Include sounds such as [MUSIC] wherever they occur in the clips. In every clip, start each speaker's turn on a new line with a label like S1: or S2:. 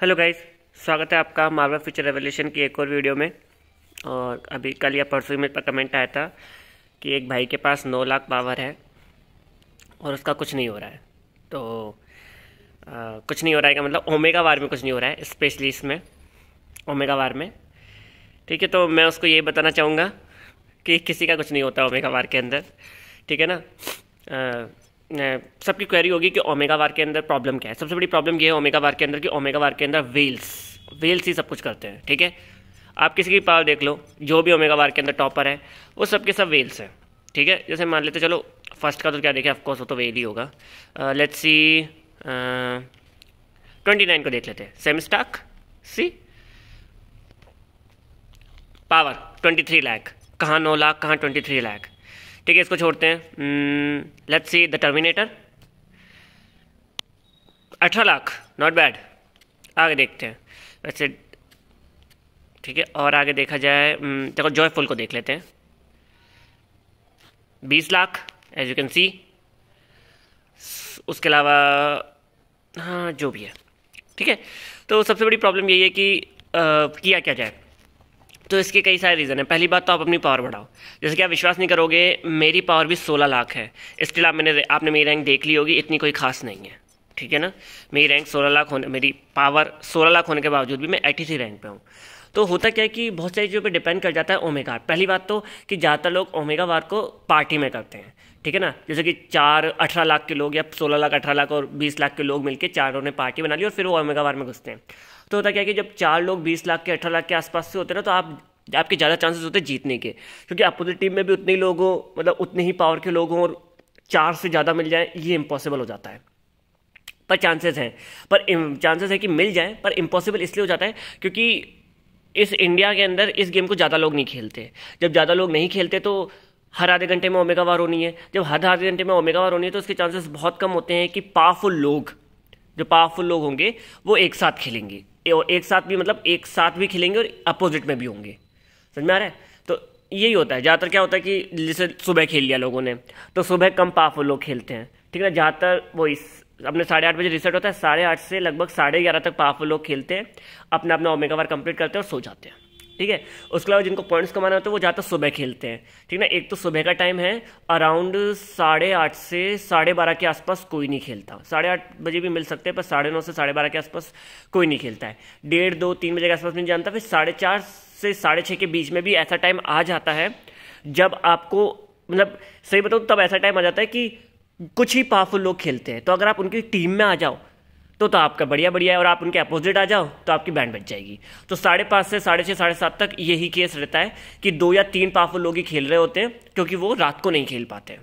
S1: hello guys स्वागत है आपका मार्वल फ्यूचर रेवोल्यूशन की एक और वीडियो में और अभी कल या परसों मेरे पर कमेंट आया था कि एक भाई के पास नौ लाख पावर है और उसका कुछ नहीं हो रहा है तो आ, कुछ नहीं हो रहा है का मतलब ओमेगा वार में कुछ नहीं हो रहा है स्पेशली इसमें ओमेगा वार में ठीक है तो मैं उसको ये बताना चाहूँगा कि किसी का कुछ नहीं होता ओमेगा वार के अंदर ठीक है ना आ, सबकी क्वेरी होगी कि ओमेगा वार के अंदर प्रॉब्लम क्या है सबसे बड़ी प्रॉब्लम ये है ओमेगा वार के अंदर कि ओमेगा वार के अंदर वेल्स वेल्स ही सब कुछ करते हैं ठीक है आप किसी की पावर देख लो जो भी ओमेगा वार के अंदर टॉपर है वो सब सब वेल्स हैं ठीक है जैसे मान लेते चलो फर्स्ट का तो क्या देखें ऑफकोर्स वो तो वेल ही होगा लेट सी ट्वेंटी नाइन को देख लेते हैं same stock see power twenty three lakh कहाँ नौ लाख कहाँ ट्वेंटी थ्री लाख ठीक है इसको छोड़ते हैं लेट्स सी द टर्मिनेटर अठारह लाख नॉट बैड आगे देखते हैं वैसे ठीक है और आगे देखा जाए hmm, देखो जॉयफुल को देख लेते हैं बीस lakh as you can see उसके अलावा हाँ जो भी है ठीक है तो सबसे बड़ी प्रॉब्लम यही है कि आ, uh, किया क्या जाए तो इसके कई सारे रीज़न है पहली बात तो आप अपनी पावर बढ़ाओ जैसे कि आप विश्वास नहीं करोगे मेरी पावर भी सोलह लाख है स्टिल आप मैंने आपने मेरी रैंक देख ली होगी इतनी कोई खास नहीं है ठीक है ना मेरी रैंक सोलह लाख होने मेरी पावर सोलह लाख होने के बावजूद भी मैं एटी रैंक पर हूँ तो होता क्या है कि बहुत सारी चीज़ों पर डिपेंड कर जाता है ओमेगा पहली बात तो कि ज़्यादातर लोग ओमेगा वार को पार्टी में करते हैं ठीक है ना जैसे कि चार अठारह लाख के लोग या सोलह लाख अठारह लाख और बीस लाख के लोग मिलकर चारों ने पार्टी बना ली और फिर वो ओमेगा वार में घुसते हैं तो होता क्या कि जब चार लोग बीस लाख के अठारह लाख के आसपास से होते ना तो आप आपके ज़्यादा चांसेस होते हैं जीतने के क्योंकि अपोजिट टीम में भी उतने ही लोग हों मतलब उतने ही पावर के लोग हों और चार से ज़्यादा मिल जाए ये इम्पॉसिबल हो जाता है पर चांसेस हैं पर चांसेस है कि मिल जाए पर इम्पॉसिबल इसलिए हो जाता है क्योंकि इस इंडिया के अंदर इस गेम को ज़्यादा लोग नहीं खेलते जब ज़्यादा लोग नहीं खेलते तो हर आधे घंटे में ओमेगा वार होनी है जब हर आधे घंटे में ओमेगा वार होनी है तो उसके चांसेस बहुत कम होते हैं कि पावरफुल लोग जो पावरफुल लोग होंगे वो एक साथ खेलेंगे और एक साथ भी मतलब एक साथ भी खिलेंगे और अपोजिट में भी होंगे समझ में आ रहा है तो यही होता है ज़्यादातर क्या होता है कि जैसे सुबह खेल लिया लोगों ने तो सुबह कम पावरफुल लोग खेलते हैं ठीक है ज़्यादातर वो इस अपने साढ़े आठ बजे रिसेट होता है साढ़े आठ से लगभग साढ़े ग्यारह तक पावरफुल लोग खेलते हैं अपना अपना ओमेगा वार कंप्लीट करते हैं और सो जाते हैं ठीक है उसके अलावा जिनको पॉइंट्स कमाना होता है वो ज़्यादातर सुबह खेलते हैं ठीक ना एक तो सुबह का टाइम है अराउंड साढ़े आठ से साढ़े बारह के आसपास कोई नहीं खेलता साढ़े आठ बजे भी मिल सकते हैं पर साढ़े नौ से साढ़े बारह के आसपास कोई नहीं खेलता है डेढ़ दो तीन बजे के आसपास नहीं जानता फिर साढ़े चार से साढ़े छः के बीच में भी ऐसा टाइम आ जाता है जब आपको मतलब सही बताऊँ तो तब ऐसा टाइम आ जाता है कि कुछ ही पावरफुल लोग खेलते हैं तो अगर आप उनकी टीम में आ जाओ तो तो आपका बढ़िया बढ़िया है और आप उनके अपोजिट आ जाओ तो आपकी बैंड बच जाएगी तो साढ़े पाँच से साढ़े छः साढ़े सात तक यही केस रहता है कि दो या तीन पावरफुल लोग ही खेल रहे होते हैं क्योंकि वो रात को नहीं खेल पाते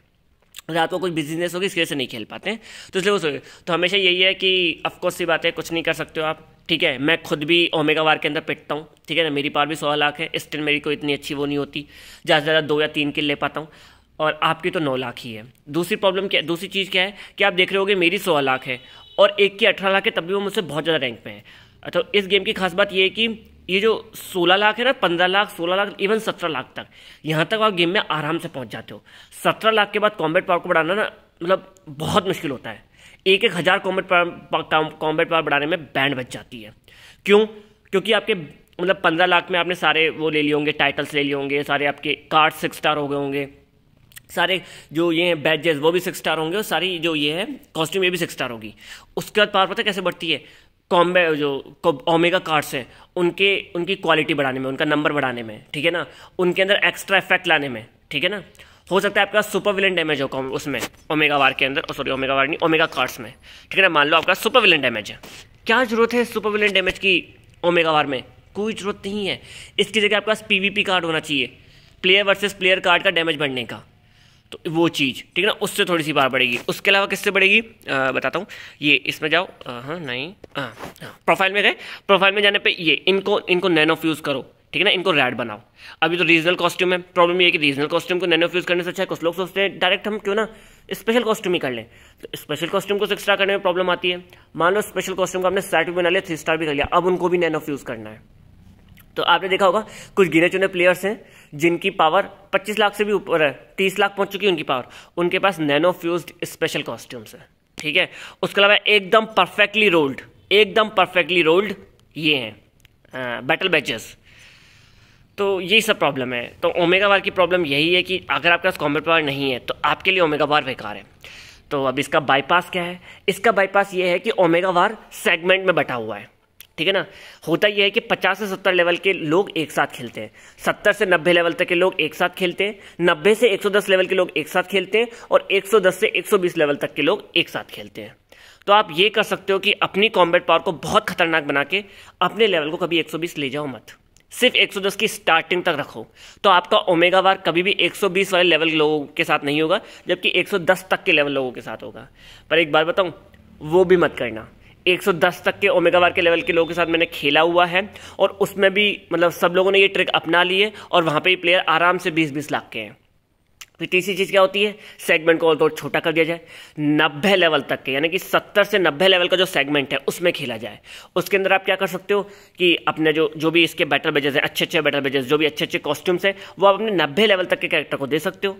S1: रात को कुछ बिजनेस होगी इसके से नहीं खेल पाते हैं तो इसलिए वो सोचे तो हमेशा यही है कि अफकोर्स सी बात है कुछ नहीं कर सकते हो आप ठीक है मैं खुद भी ओमेगा वार के अंदर पिटता हूँ ठीक है ना मेरी पार भी सौ लाख है स्टिल मेरी कोई इतनी अच्छी वो नहीं होती ज़्यादा से ज़्यादा दो या तीन किल ले पाता हूँ और आपकी तो नौ लाख ही है दूसरी प्रॉब्लम क्या दूसरी चीज़ क्या है कि आप देख रहे होगे मेरी सौ लाख है और एक की अठारह लाख है तब भी वो मुझसे बहुत ज़्यादा रैंक पे है तो इस गेम की खास बात ये है कि ये जो सोलह लाख है ना पंद्रह लाख सोलह लाख इवन सत्रह लाख तक यहाँ तक आप गेम में आराम से पहुँच जाते हो सत्रह लाख के बाद कॉम्बेट पावर को बढ़ाना ना मतलब बहुत मुश्किल होता है एक एक हज़ार कॉम्बेट पावर कॉम्बेट पावर बढ़ाने में बैंड बच जाती है क्यों क्योंकि आपके मतलब पंद्रह लाख में आपने सारे वो ले लिए होंगे टाइटल्स ले लिए होंगे सारे आपके कार्ड सिक्स स्टार हो गए होंगे सारे जो ये हैं बैजेस वो भी सिक्स स्टार होंगे और सारी जो ये है कॉस्ट्यूम ये भी सिक्स स्टार होगी उसके बाद पावर पता कैसे बढ़ती है कॉम्बे जो ओमेगा कार्ड्स हैं उनके उनकी क्वालिटी बढ़ाने में उनका नंबर बढ़ाने में ठीक है ना उनके अंदर एक्स्ट्रा इफेक्ट लाने में ठीक है ना हो सकता है आपका सुपर विलन डैमेज हो उसमें ओमेगा वार के अंदर सॉरी ओमेगा वार नहीं ओमेगा कार्ड्स में ठीक है ना मान लो आपका सुपर विलन डैमेज है क्या जरूरत है सुपर विलन डैमेज की ओमेगा वार में कोई जरूरत नहीं है इसकी जगह आपके पास पीवीपी कार्ड होना चाहिए प्लेयर वर्सेस प्लेयर कार्ड का डैमेज बढ़ने का तो वो चीज़ ठीक है ना उससे थोड़ी सी बार बढ़ेगी उसके अलावा किससे बढ़ेगी बताता हूँ ये इसमें जाओ हाँ नहीं प्रोफाइल में गए प्रोफाइल में जाने पर ये इनको इनको नैनो फ्यूज़ करो ठीक है ना इनको रेड बनाओ अभी तो रीजनल कॉस्ट्यूम है प्रॉब्लम ये है कि रीजनल कॉस्ट्यूम को नैनो फ्यूज़ करने से अच्छा है कुछ लोग सोचते हैं डायरेक्ट हम क्यों ना स्पेशल कॉस्ट्यूम ही कर लें तो स्पेशल कॉस्ट्यूम को सिक्स स्टार करने में प्रॉब्लम आती है मान लो स्पेशल कॉस्ट्यूम को हमने सेट भी बना लिया थ्री स्टार भी कर लिया अब उनको भी नैनो फ्यूज़ करना है तो आपने देखा होगा कुछ गिने चुने प्लेयर्स हैं जिनकी पावर 25 लाख से भी ऊपर है 30 लाख पहुंच चुकी है उनकी पावर उनके पास नैनो फ्यूज स्पेशल कॉस्ट्यूम्स है ठीक है उसके अलावा एकदम परफेक्टली रोल्ड एकदम परफेक्टली रोल्ड ये हैं बैटल बैचेस तो यही सब प्रॉब्लम है तो ओमेगा बार की प्रॉब्लम यही है कि अगर आपके पास कॉम्बेट पावर नहीं है तो आपके लिए ओमेगा बार बेकार है तो अब इसका बाईपास क्या है इसका बाईपास ये है कि ओमेगा वार सेगमेंट में बटा हुआ है ठीक है ना होता यह है कि 50 से 70 लेवल के लोग एक साथ खेलते हैं 70 से 90 लेवल तक के लोग एक साथ खेलते हैं 90 से 110 लेवल के लोग एक साथ खेलते हैं और 110 से 120 लेवल तक के लोग एक साथ खेलते हैं तो आप ये कर सकते हो कि अपनी कॉम्बैट पावर को बहुत खतरनाक बना के अपने लेवल को कभी 120 ले जाओ मत सिर्फ 110 की स्टार्टिंग तक रखो तो आपका ओमेगा वार कभी भी 120 वाले लेवल लोगों के साथ नहीं होगा जबकि 110 तक के लेवल लोगों के साथ होगा पर एक बार बताऊँ वो भी मत करना 110 तक के ओमेगा बार के लेवल के लोगों के साथ मैंने खेला हुआ है और उसमें भी मतलब सब लोगों ने ये ट्रिक अपना ली है और वहाँ पे ये प्लेयर आराम से 20-20 लाख के हैं फिर तीसरी चीज़ क्या होती है सेगमेंट को तो और छोटा कर दिया जाए नब्बे लेवल तक के यानी कि सत्तर से नब्बे लेवल का जो सेगमेंट है उसमें खेला जाए उसके अंदर आप क्या कर सकते हो कि अपने जो जो भी इसके बैटल बेजेस हैं अच्छे अच्छे बैटल बेजेस जो भी अच्छे अच्छे कॉस्ट्यूम्स हैं वो आप अपने नब्बे लेवल तक के कैरेक्टर को दे सकते हो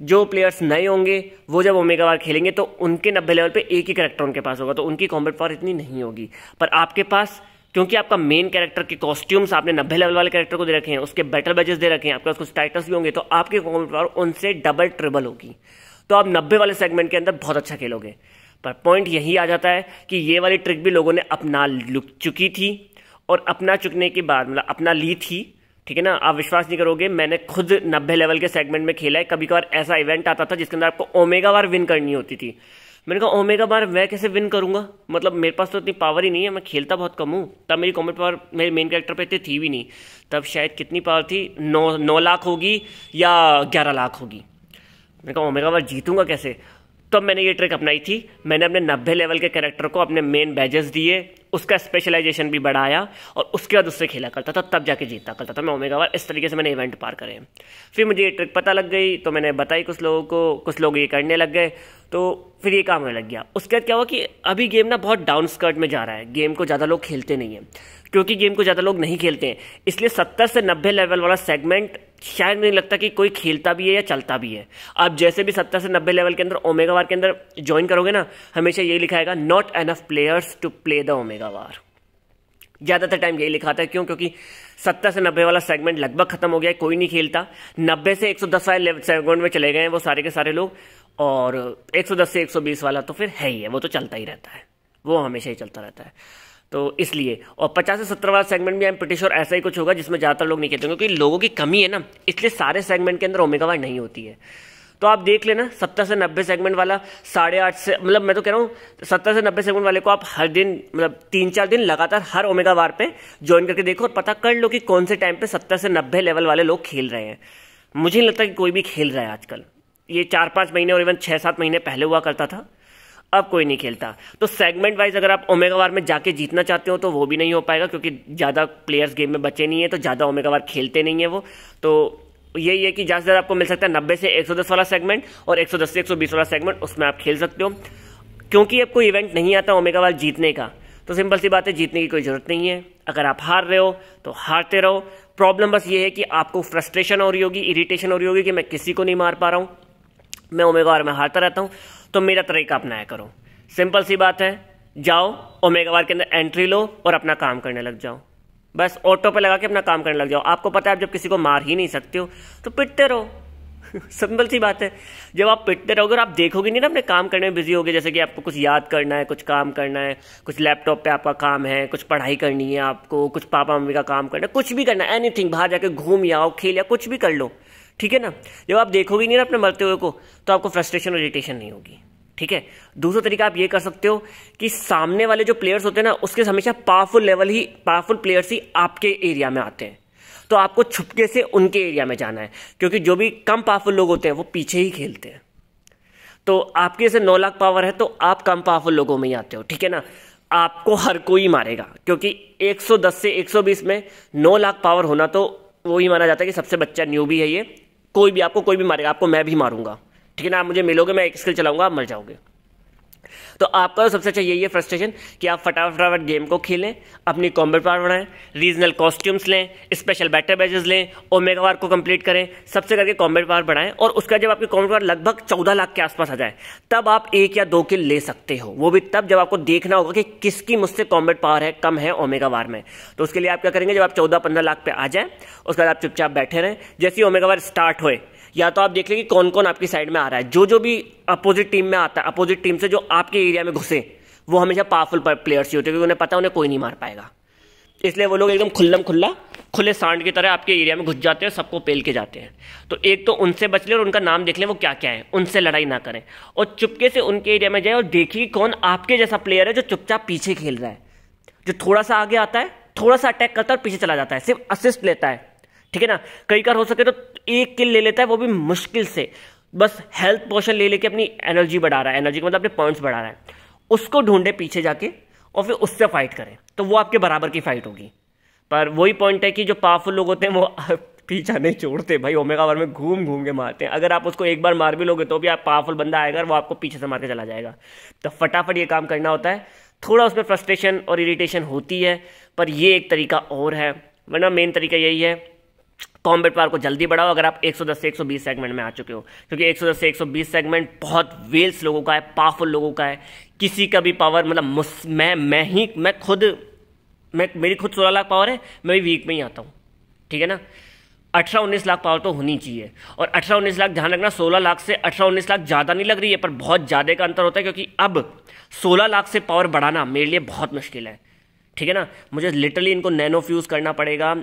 S1: जो प्लेयर्स नए होंगे वो जब ओमेगा वार खेलेंगे तो उनके नब्बे लेवल पे एक ही करेक्टर उनके पास होगा तो उनकी कॉम्बेट पावर इतनी नहीं होगी पर आपके पास क्योंकि आपका मेन कैरेक्टर के कॉस्ट्यूम्स आपने नब्बे लेवल वाले कैरेक्टर को दे रखे हैं उसके बैटल बजेस दे रखे हैं आपके पास कुछ टाइटल्स भी होंगे तो आपकी कॉम्बेट पावर उनसे डबल ट्रिबल होगी तो आप नब्बे वाले सेगमेंट के अंदर बहुत अच्छा खेलोगे पर पॉइंट यही आ जाता है कि ये वाली ट्रिक भी लोगों ने अपना चुकी थी और अपना चुकने के बाद मतलब अपना ली थी ठीक है ना आप विश्वास नहीं करोगे मैंने खुद नब्बे लेवल के सेगमेंट में खेला है कभी कभार ऐसा इवेंट आता था जिसके अंदर आपको ओमेगा बार विन करनी होती थी मैंने कहा ओमेगा बार मैं कैसे विन करूंगा मतलब मेरे पास तो इतनी पावर ही नहीं है मैं खेलता बहुत कम हूँ तब मेरी कॉमेंट पावर मेरे मेन कैरेक्टर पर इतनी थी भी नहीं तब शायद कितनी पावर थी नौ नौ लाख होगी या ग्यारह लाख होगी मैंने कहा ओमेगा बार जीतूंगा कैसे तब मैंने ये ट्रिक अपनाई थी मैंने अपने नब्बे लेवल के कैरेक्टर को अपने मेन बैजेस दिए उसका स्पेशलाइजेशन भी बढ़ाया और उसके बाद उससे खेला करता था तब जाके जीतता करता था मैं ओमेगा वार इस तरीके से मैंने इवेंट पार करे फिर मुझे ये ट्रिक पता लग गई तो मैंने बताई कुछ लोगों को कुछ लोग ये करने लग गए तो फिर ये काम होने लग गया उसके बाद क्या हुआ कि अभी गेम ना बहुत डाउन स्कर्ट में जा रहा है गेम को ज़्यादा लोग खेलते नहीं हैं क्योंकि गेम को ज़्यादा लोग नहीं खेलते हैं इसलिए सत्तर से नब्बे लेवल वाला सेगमेंट शायद नहीं लगता कि कोई खेलता भी है या चलता भी है आप जैसे भी सत्तर से नब्बे लेवल के अंदर ओमेगा वार के अंदर ज्वाइन करोगे ना हमेशा यही लिखाएगा not enough players to play the omega war ज़्यादातर टाइम यही लिखा था क्यों क्योंकि सत्तर से नब्बे वाला सेगमेंट लगभग खत्म हो गया है कोई नहीं खेलता नब्बे से एक सौ दस वाले सेगमेंट में चले गए हैं वो सारे के सारे लोग और 110 से 120 वाला तो फिर है ही है वो तो चलता ही रहता है वो हमेशा ही चलता रहता है तो इसलिए और 50 से 70 वाला सेगमेंट भी आई एम प्रिटी ऐसा ही कुछ होगा जिसमें ज़्यादातर लोग नहीं कहते क्योंकि लोगों की कमी है ना इसलिए सारे सेगमेंट के अंदर ओमेगा वाई नहीं होती है तो आप देख लेना सत्तर से नब्बे सेगमेंट वाला साढ़े आठ से मतलब मैं तो कह रहा हूँ सत्तर से नब्बे सेगमेंट वाले को आप हर दिन मतलब तीन चार दिन लगातार हर ओमेगा वार पे ज्वाइन करके देखो और पता कर लो कि कौन से टाइम पे सत्तर से नब्बे लेवल वाले लोग खेल रहे हैं मुझे नहीं लगता कि कोई भी खेल रहा है आजकल ये चार पाँच महीने और इवन छः सात महीने पहले हुआ करता था अब कोई नहीं खेलता तो सेगमेंट वाइज अगर आप ओमेगा वार में जाके जीतना चाहते हो तो वो भी नहीं हो पाएगा क्योंकि ज़्यादा प्लेयर्स गेम में बचे नहीं है तो ज़्यादा ओमेगा वार खेलते नहीं है वो तो यही है कि ज़्यादा से ज़्यादा आपको मिल सकता है नब्बे से 110 वाला सेगमेंट और 110 से 120 वाला सेगमेंट उसमें आप खेल सकते हो क्योंकि अब कोई इवेंट नहीं आता ओमेगा वार जीतने का तो सिंपल सी बात है जीतने की कोई ज़रूरत नहीं है अगर आप हार रहे हो तो हारते रहो प्रॉब्लम बस ये है कि आपको फ्रस्ट्रेशन हो रही होगी इरिटेशन हो रही होगी कि मैं किसी को नहीं मार पा रहा हूँ मैं ओमेगा में हारता रहता हूँ तो मेरा तरीका अपनाया करो सिंपल सी बात है जाओ ओमेगा के अंदर एंट्री लो और अपना काम करने लग जाओ बस ऑटो पे लगा के अपना काम करने लग जाओ आपको पता है आप जब किसी को मार ही नहीं सकते हो तो पिटते रहो [LAUGHS] सिंपल सी बात है जब आप पिटते रहोगे और आप देखोगे नहीं ना अपने काम करने में बिजी होगे जैसे कि आपको कुछ याद करना है कुछ काम करना है कुछ लैपटॉप पे आपका काम है कुछ पढ़ाई करनी है आपको कुछ पापा मम्मी का काम करना है कुछ भी करना है एनीथिंग बाहर जाके घूम आओ खेल या कुछ भी कर लो ठीक है ना जब आप देखोगे नहीं ना अपने मरते हुए को तो आपको फ्रस्ट्रेशन और इरिटेशन नहीं होगी ठीक है दूसरा तरीका आप ये कर सकते हो कि सामने वाले जो प्लेयर्स होते हैं ना उसके हमेशा पावरफुल लेवल ही पावरफुल प्लेयर्स ही आपके एरिया में आते हैं तो आपको छुपके से उनके एरिया में जाना है क्योंकि जो भी कम पावरफुल लोग होते हैं वो पीछे ही खेलते हैं तो आपके जैसे नौ लाख पावर है तो आप कम पावरफुल लोगों में ही आते हो ठीक है ना आपको हर कोई मारेगा क्योंकि 110 से 120 में 9 लाख पावर होना तो वो ही माना जाता है कि सबसे बच्चा न्यू भी है ये कोई भी आपको कोई भी मारेगा आपको मैं भी मारूंगा ठीक है ना आप मुझे मिलोगे मैं एक स्किल चलाऊंगा आप मर जाओगे तो आपका तो सबसे अच्छा यही है फ्रस्ट्रेशन कि आप फटाफट फटाफट गेम को खेलें अपनी कॉम्बेट पावर बढ़ाएं रीजनल कॉस्ट्यूम्स लें स्पेशल बैटर बैजेस लें ओमेगा वार को कंप्लीट करें सबसे करके कॉम्बेट पावर बढ़ाएं और उसका जब आपकी कॉम्बेट पावर लगभग चौदह लाख के आसपास आ जाए तब आप एक या दो किल ले सकते हो वो भी तब जब आपको देखना होगा कि किसकी मुझसे कॉम्बेट पावर है कम है ओमेगा वार में तो उसके लिए आप क्या करेंगे जब आप चौदह पंद्रह लाख पे आ जाए उसके बाद आप चुपचाप बैठे रहें जैसे ओमेगा वार स्टार्ट होए या तो आप देख लें कि कौन कौन आपकी साइड में आ रहा है जो जो भी अपोजिट टीम में आता है अपोजिट टीम से जो आपके एरिया में घुसे वो हमेशा पावरफुल प्लेयर्स ही होते हैं क्योंकि उन्हें पता उन्हें कोई नहीं मार पाएगा इसलिए वो लोग एकदम खुल्लम खुल्ला खुले सांड की तरह आपके एरिया में घुस जाते हैं सबको पेल के जाते हैं तो एक तो उनसे बच लें और उनका नाम देख लें वो क्या क्या है उनसे लड़ाई ना करें और चुपके से उनके एरिया में जाए और देखिए कौन आपके जैसा प्लेयर है जो चुपचाप पीछे खेल रहा है जो थोड़ा सा आगे आता है थोड़ा सा अटैक करता है और पीछे चला जाता है सिर्फ असिस्ट लेता है ठीक है ना कई बार हो सके तो एक किल ले लेता है वो भी मुश्किल से बस हेल्थ पोर्शन ले लेके अपनी एनर्जी बढ़ा रहा है एनर्जी का मतलब अपने पॉइंट्स बढ़ा रहा है उसको ढूंढे पीछे जाके और फिर उससे फाइट करें तो वो आपके बराबर की फाइट होगी पर वही पॉइंट है कि जो पावरफुल लोग होते हैं वो [LAUGHS] पीछा नहीं छोड़ते भाई ओमेगा वन में घूम घूम के मारते हैं अगर आप उसको एक बार मार भी लोगे तो भी आप पावरफुल बंदा आएगा वो आपको पीछे से मार के चला जाएगा तो फटाफट ये काम करना होता है थोड़ा उसमें फ्रस्ट्रेशन और इरीटेशन होती है पर ये एक तरीका और है वरना मेन तरीका यही है कॉम्बेट पावर को जल्दी बढ़ाओ अगर आप 110 से 120 सेगमेंट में आ चुके हो क्योंकि 110 से 120 सेगमेंट बहुत वेल्स लोगों का है पावरफुल लोगों का है किसी का भी पावर मतलब मैं मैं ही मैं खुद मैं मेरी खुद सोलह लाख पावर है मैं भी वीक में ही आता हूँ ठीक है ना अठारह उन्नीस लाख पावर तो होनी चाहिए और अठारह उन्नीस लाख ध्यान रखना सोलह लाख से अठारह उन्नीस लाख ज़्यादा नहीं लग रही है पर बहुत ज़्यादा का अंतर होता है क्योंकि अब सोलह लाख से पावर बढ़ाना मेरे लिए बहुत मुश्किल है ठीक है ना मुझे लिटरली इनको नैनो फ्यूज़ करना पड़ेगा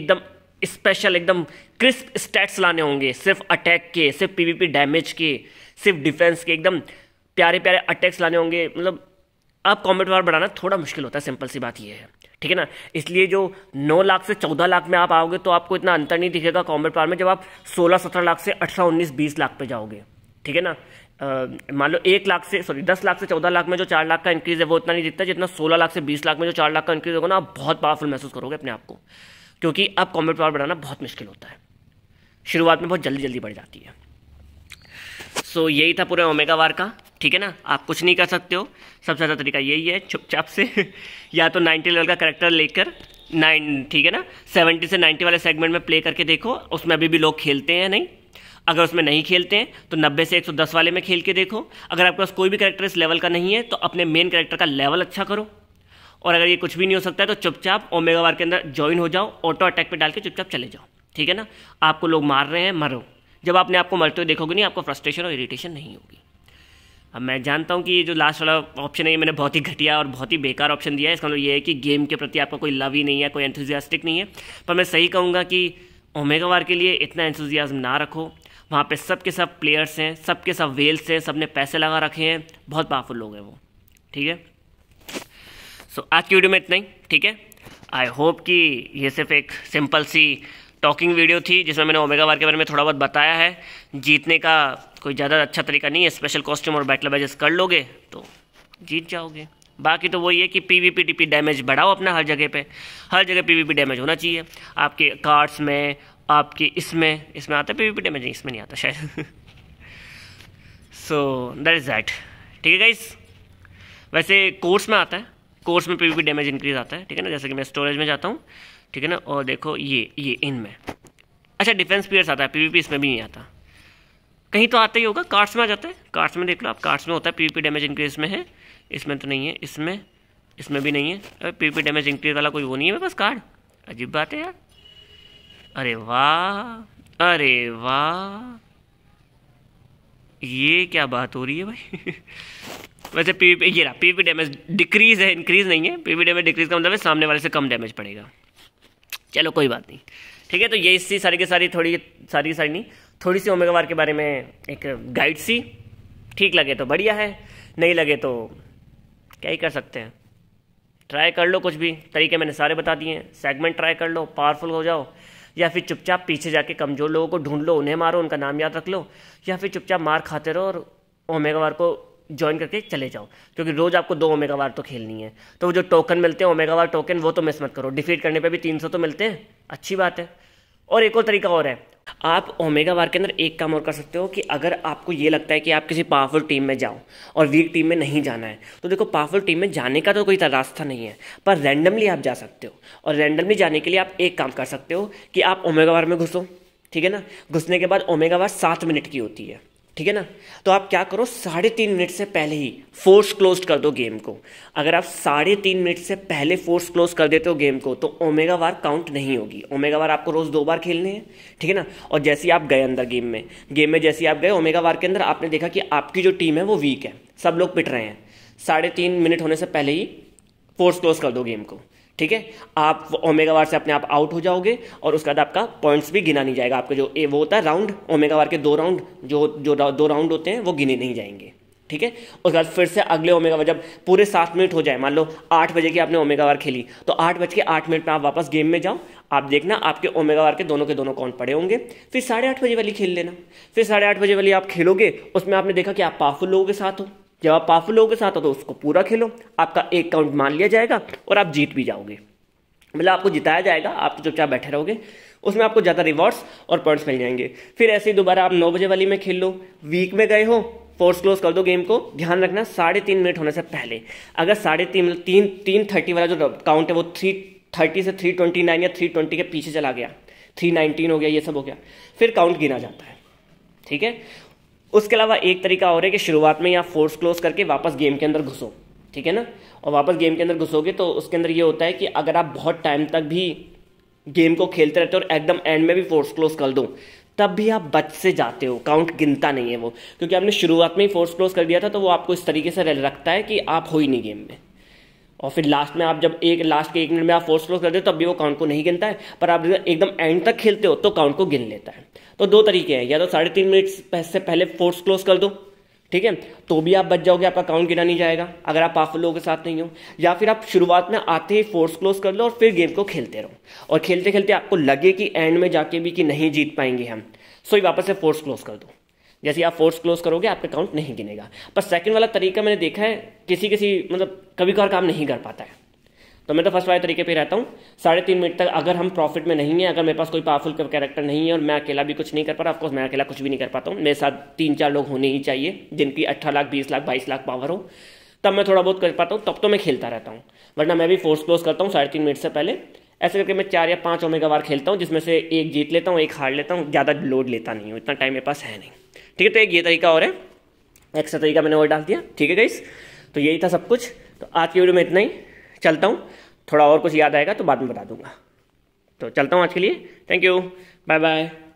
S1: एकदम स्पेशल एकदम क्रिस्प स्टैट्स लाने होंगे सिर्फ अटैक के सिर्फ पीवीपी डैमेज के सिर्फ डिफेंस के एकदम प्यारे प्यारे अटैक्स लाने होंगे मतलब अब कॉम्बेट वार बढ़ाना थोड़ा मुश्किल होता है सिंपल सी बात ये है ठीक है ना इसलिए जो 9 लाख से 14 लाख में आप आओगे तो आपको इतना अंतर नहीं दिखेगा कॉम्बेट वार में जब आप 16 17 लाख से 18 19 20 लाख पे जाओगे ठीक है ना मान लो एक लाख से सॉरी दस लाख से चौदह लाख में जो चार लाख का इंक्रीज है वो इतना नहीं दिखता जितना सोलह लाख से बीस लाख में जो चार लाख का इंक्रीज होगा ना आप बहुत पावरफुल महसूस करोगे अपने आप को क्योंकि अब कॉम्बेट पावर बढ़ाना बहुत मुश्किल होता है शुरुआत में बहुत जल्दी जल्दी बढ़ जाती है सो so, यही था पूरे ओमेगा वार का ठीक है ना आप कुछ नहीं कर सकते हो सबसे ज़्यादा तरीका यही है चुपचाप से [LAUGHS] या तो नाइन्टी लेवल का करेक्टर लेकर नाइन ठीक है ना सेवेंटी से नाइन्टी वाले सेगमेंट में प्ले करके देखो उसमें अभी भी लोग खेलते हैं नहीं अगर उसमें नहीं खेलते हैं तो 90 से 110 वाले में खेल के देखो अगर आपके पास कोई भी करेक्टर इस लेवल का नहीं है तो अपने मेन करेक्टर का लेवल अच्छा करो और अगर ये कुछ भी नहीं हो सकता है तो चुपचाप ओमेगा वार के अंदर ज्वाइन हो जाओ ऑटो अटैक पे डाल के चुपचाप चले जाओ ठीक है ना आपको लोग मार रहे हैं मरो जब आपने आपको मरते हुए देखोगे नहीं आपको फ्रस्ट्रेशन और इरीटेशन नहीं होगी अब मैं जानता हूँ कि ये जो लास्ट वाला ऑप्शन है ये मैंने बहुत ही घटिया और बहुत ही बेकार ऑप्शन दिया है इसका मतलब ये है कि गेम के प्रति आपका कोई लव ही नहीं है कोई एंथुजियास्टिक नहीं है पर मैं सही कहूँगा कि ओमेगा वार के लिए इतना एंथुजियाज्म ना रखो वहाँ पे सब के सब प्लेयर्स हैं सब के सब वेल्स हैं सब ने पैसे लगा रखे हैं बहुत पावरफुल लोग हैं वो ठीक है सो so, आज की वीडियो में इतना ही ठीक है आई होप कि ये सिर्फ एक सिंपल सी टॉकिंग वीडियो थी जिसमें मैंने ओमेगा वार के बारे में थोड़ा बहुत बताया है जीतने का कोई ज़्यादा अच्छा तरीका नहीं है स्पेशल कॉस्ट्यूम और बैटल बैजेस कर लोगे तो जीत जाओगे बाकी तो वही है कि P V P T P damage बढ़ाओ अपना हर जगह पे हर जगह पी वी पी डैमेज होना चाहिए आपके कार्ड्स में आपके इसमें इसमें आता है पी वी पी डैमेज इसमें नहीं आता शायद सो दैट इज़ दैट ठीक है गाइस वैसे कोर्स में आता है कोर्स में पीवीपी डैमेज इंक्रीज आता है ठीक है ना जैसे कि मैं स्टोरेज में जाता हूँ ठीक है ना और देखो ये ये इनमें अच्छा डिफेंस पियर्स आता है पीवीपी इसमें भी नहीं आता कहीं तो आता ही होगा कार्ड्स में आ जाता है कार्ड्स में देख लो आप कार्ड्स में होता है पीवीपी डैमेज इंक्रीज में है इसमें तो नहीं है इसमें इसमें भी नहीं है अरे पीवीपी डैमेज इंक्रीज वाला कोई वो नहीं है मेरे पास कार्ड अजीब बात है यार अरे वाह अरे वाह ये क्या बात हो रही है भाई [LAUGHS] वैसे पी ये रहा पी डैमेज डिक्रीज है इंक्रीज नहीं है पी डैमेज डिक्रीज का मतलब है सामने वाले से कम डैमेज पड़ेगा चलो कोई बात नहीं ठीक है तो ये इसी सारी की सारी थोड़ी सारी की सारी नहीं थोड़ी सी ओमेगा वार के बारे में एक गाइड सी ठीक लगे तो बढ़िया है नहीं लगे तो क्या ही कर सकते हैं ट्राई कर लो कुछ भी तरीके मैंने सारे बता दिए हैं सेगमेंट ट्राई कर लो पावरफुल हो जाओ या फिर चुपचाप पीछे जाके कमज़ोर लोगों को ढूंढ लो उन्हें मारो उनका नाम याद रख लो या फिर चुपचाप मार खाते रहो और ओमेगा वार को ज्वाइन करके चले जाओ क्योंकि रोज़ आपको दो ओमेगा वार तो खेलनी है तो वो जो टोकन मिलते हैं ओमेगा वार टोकन वो तो मिस मत करो डिफीट करने पे भी सौ तो मिलते हैं अच्छी बात है और एक और तरीका और है आप ओमेगा वार के अंदर एक काम और कर सकते हो कि अगर आपको ये लगता है कि आप किसी पावरफुल टीम में जाओ और वीक टीम में नहीं जाना है तो देखो पावरफुल टीम में जाने का तो कोई रास्ता नहीं है पर रैंडमली आप जा सकते हो और रैंडमली जाने के लिए आप एक काम कर सकते हो कि आप ओमेगा वार में घुसो ठीक है ना घुसने के बाद ओमेगा वार सात मिनट की होती है ठीक है ना तो आप क्या करो साढ़े तीन मिनट से पहले ही फोर्स क्लोज कर दो गेम को अगर आप साढ़े तीन मिनट से पहले फोर्स क्लोज कर देते हो गेम को तो ओमेगा वार काउंट नहीं होगी ओमेगा वार आपको रोज़ दो बार खेलने हैं ठीक है ना और जैसे ही आप गए अंदर गेम में गेम में जैसे ही आप गए ओमेगा वार के अंदर आपने देखा कि आपकी जो टीम है वो वीक है सब लोग पिट रहे हैं साढ़े तीन मिनट होने से पहले ही फोर्स क्लोज कर दो गेम को ठीक है आप ओमेगा वार से अपने आप आउट हो जाओगे और उसके बाद आपका पॉइंट्स भी गिना नहीं जाएगा आपका जो ए वो होता है राउंड ओमेगा वार के दो राउंड जो जो दो राउंड होते हैं वो गिने नहीं जाएंगे ठीक है उसके बाद फिर से अगले ओमेगा वार जब पूरे सात मिनट हो जाए मान लो आठ बजे की आपने ओमेगा वार खेली तो आठ बज के आठ मिनट में आप वापस गेम में जाओ आप देखना आपके ओमेगा वार के दोनों के दोनों कौन पड़े होंगे फिर साढ़े आठ बजे वाली खेल लेना फिर साढ़े आठ बजे वाली आप खेलोगे उसमें आपने देखा कि आप पावरफुल लोगों के साथ हो जब आप पावरफुल लोगों के साथ हो तो उसको पूरा खेलो आपका एक काउंट मान लिया जाएगा और आप जीत भी जाओगे मतलब आपको जिताया जाएगा आप तो चुपचाप बैठे रहोगे उसमें आपको ज़्यादा रिवॉर्ड्स और पॉइंट्स मिल जाएंगे फिर ऐसे ही दोबारा आप नौ बजे वाली में खेल लो वीक में गए हो फोर्स क्लोज कर दो गेम को ध्यान रखना साढ़े तीन मिनट होने से पहले अगर साढ़े तीन मतलब तीन तीन थर्टी वाला जो काउंट है वो थ्री थर्टी से थ्री ट्वेंटी नाइन या थ्री ट्वेंटी के पीछे चला गया थ्री नाइनटीन हो गया ये सब हो गया फिर काउंट गिना जाता है ठीक है उसके अलावा एक तरीका और है कि शुरुआत में आप फोर्स क्लोज करके वापस गेम के अंदर घुसो ठीक है ना और वापस गेम के अंदर घुसोगे तो उसके अंदर ये होता है कि अगर आप बहुत टाइम तक भी गेम को खेलते रहते हो और एकदम एंड में भी फोर्स क्लोज कर दो तब भी आप बच से जाते हो काउंट गिनता नहीं है वो क्योंकि आपने शुरुआत में ही फोर्स क्लोज कर दिया था तो वो आपको इस तरीके से रखता है कि आप हो ही नहीं गेम में और फिर लास्ट में आप जब एक लास्ट के एक मिनट में आप फोर्स क्लोज कर देते हो तब भी वो काउंट को नहीं गिनता है पर आप एकदम एंड तक खेलते हो तो काउंट को गिन लेता है तो दो तरीके हैं या तो साढ़े तीन मिनट से पहले फोर्स क्लोज कर दो ठीक है तो भी आप बच जाओगे आपका काउंट गिना नहीं जाएगा अगर आप पावरफुल लोगों के साथ नहीं हो या फिर आप शुरुआत में आते ही फोर्स क्लोज कर लो और फिर गेम को खेलते रहो और खेलते खेलते आपको लगे कि एंड में जाके भी कि नहीं जीत पाएंगे हम सो ही वापस से फोर्स क्लोज कर दो जैसे आप फोर्स क्लोज करोगे आपका काउंट नहीं गिनेगा पर सेकंड वाला तरीका मैंने देखा है किसी किसी मतलब कभी कभार काम नहीं कर पाता है तो मैं तो फर्स्ट वाले तरीके पे रहता हूँ साढ़े तीन मिनट तक अगर हम प्रॉफिट में नहीं है अगर मेरे पास कोई पावरफुल कैरेक्टर नहीं है और मैं अकेला भी कुछ नहीं कर पा रहा ऑफकोर्स मैं अकेला कुछ भी नहीं कर पाता हूँ मेरे साथ तीन चार लोग होने ही चाहिए जिनकी अट्ठारह लाख बीस लाख बाईस लाख पावर हो तब मैं थोड़ा बहुत कर पाता हूँ तब तो मैं खेलता रहता हूँ वरना मैं भी फोर्स क्लोज करता हूँ साढ़े तीन मिनट से पहले ऐसे करके मैं चार या पाँच ओमेगा बार खेलता हूँ जिसमें से एक जीत लेता हूँ एक हार लेता हूँ ज़्यादा लोड लेता नहीं हूँ इतना टाइम मेरे पास है नहीं ठीक है तो एक ये तरीका और है एक्स्ट्रा तरीका मैंने और डाल दिया ठीक है गाइस तो यही था सब कुछ तो आज की वीडियो में इतना ही चलता हूँ थोड़ा और कुछ याद आएगा तो बाद में बता दूंगा तो चलता हूँ आज के लिए थैंक यू बाय बाय